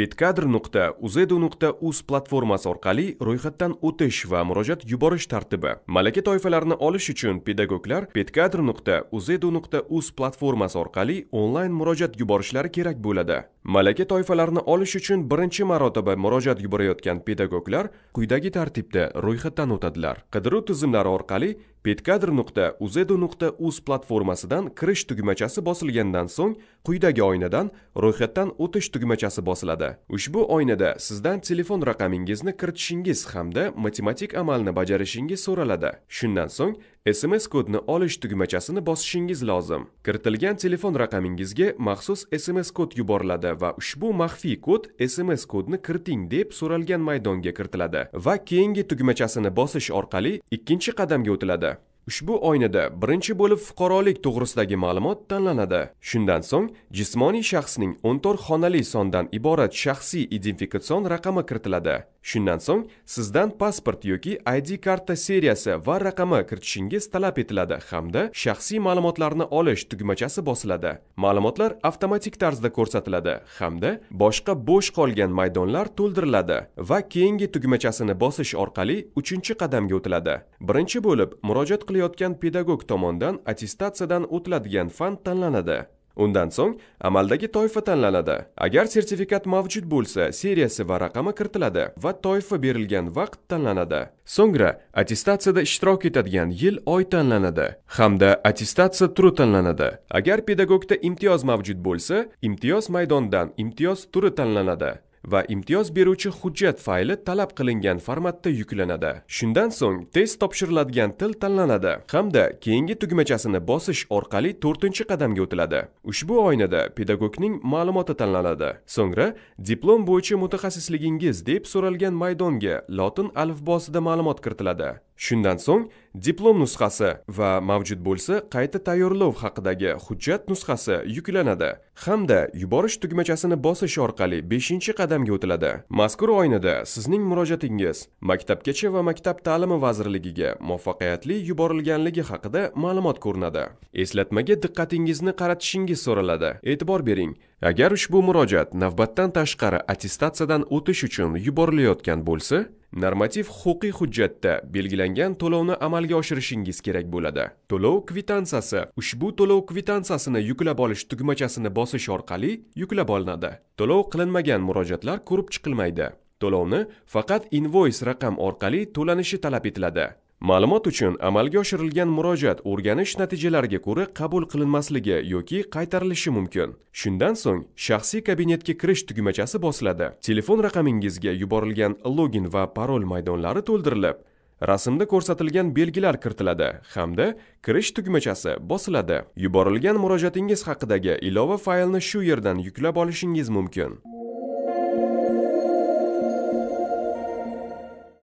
petkadr.uzedu.uz platformasi orqali ro'yxatdan o'tish va murojaat yuborish tartibi malaka toifalarini olish uchun pedagoglar petkadr.uzedu.uz platformasi orqali onlayn murojaat yuborishlari kerak bo'ladi malaka toifalarini olish uchun birinchi marotaba murojaat yuborayotgan pedagoglar quyidagi tartibda ro'yxatdan o'tadilar qidiruv tizimlari orqali petkadr.uzedo.uz platformasidan kirish tugmachasi bosilgandan so'ng quyidagi oynadan ro'yxatdan o'tish tugmachasi bosiladi. Ushbu oynada sizdan telefon raqamingizni kiritishingiz hamda matematik amalni bajarishingiz so'raladi. Shundan so'ng SMS kodni olish tugmachasini bosishingiz lozim. Kiritilgan telefon raqamingizga maxsus SMS kod yuboriladi va ushbu maxfiy kod SMS kodni kiriting deb so'ralgan maydonga kiritiladi va keyingi tugmachasini bosish orqali ikkinchi qadamga o'tiladi. Ushbu oynada birinchi bo'lib fuqarolik to'g'risidagi ma'lumot tanlanadi. Shundan so'ng jismoniy shaxsning 14 xonali sondan iborat shaxsiy identifikatsion raqami kiritiladi. Shundan so'ng sizdan pasport yoki ID karta seriyasi va raqami kiritishingiz talab etiladi hamda shaxsiy ma'lumotlarni olish tugmachasi bosiladi. Ma'lumotlar avtomatik tarzda ko'rsatiladi hamda boshqa bo'sh qolgan maydonlar to'ldiriladi va keyingi tugmachasini bosish orqali 3-qadamga o'tiladi. birinchi bo'lib murojaat qilayotgan pedagog tomonidan attestatsiyadan o'tiladigan fan tanlanadi undan so'ng amaldagi toifa tanlanadi agar sertifikat mavjud bo'lsa seriyasi va raqami kiritiladi va toifa berilgan vaqt tanlanadi so'ngra attestatsiyada ishtirok etadigan yil oy tanlanadi hamda attestatsiya turi tanlanadi agar pedagogda imtiyoz mavjud bo'lsa imtiyoz maydondan imtiyoz turi tanlanadi va imtiyoz beruvchi hujjat fayli talab qilingan formatda yuklanadi. Shundan so'ng test topshiriladigan til tanlanadi hamda keyingi tugmachasini bosish orqali 4-qadamga o'tiladi. Ushbu oynada pedagogning ma'lumoti tanlanadi. So'ngra diplom bo'yicha mutaxassisligingiz deb so'ralgan maydonga lotin alifbosida ma'lumot kiritiladi. shundan so'ng diplom nusxasi va mavjud bo'lsa qayta tayyorlov haqidagi hujjat nusxasi yuklanadi hamda yuborish tugmachasini bosish orqali 5 qadamga o'tiladi mazkur oynada sizning murojaatingiz maktabgacha va maktab ta'limi vazirligiga muvaffaqiyatli yuborilganligi haqida ma'lumot ko'rinadi eslatmaga diqqatingizni qaratishingiz so'raladi e'tibor bering agar ushbu murojaat navbatdan tashqari attestatsiyadan o'tish uchun yuborilayotgan bo'lsa normativ huquqiy hujjatda belgilangan to'lovni amalga oshirishingiz kerak bo'ladi to'lov kvitansiyasi ushbu to'lov kvitansiyasini yuklab olish tugmachasini bosish orqali yuklab olinadi to'lov qilinmagan murojaatlar ko'rib chiqilmaydi to'lovni faqat invoys raqam orqali to'lanishi talab etiladi ma'lumot uchun amalga oshirilgan murojaat o'rganish natijalariga ko'ra qabul qilinmasligi yoki qaytarilishi mumkin shundan so'ng shaxsiy kabinetga kirish tugmachasi bosiladi telefon raqamingizga yuborilgan login va parol maydonlari to'ldirilib rasmda ko'rsatilgan belgilar kiritiladi hamda kirish tugmachasi bosiladi yuborilgan murojaatingiz haqidagi ilova faylni shu yerdan yuklab olishingiz mumkin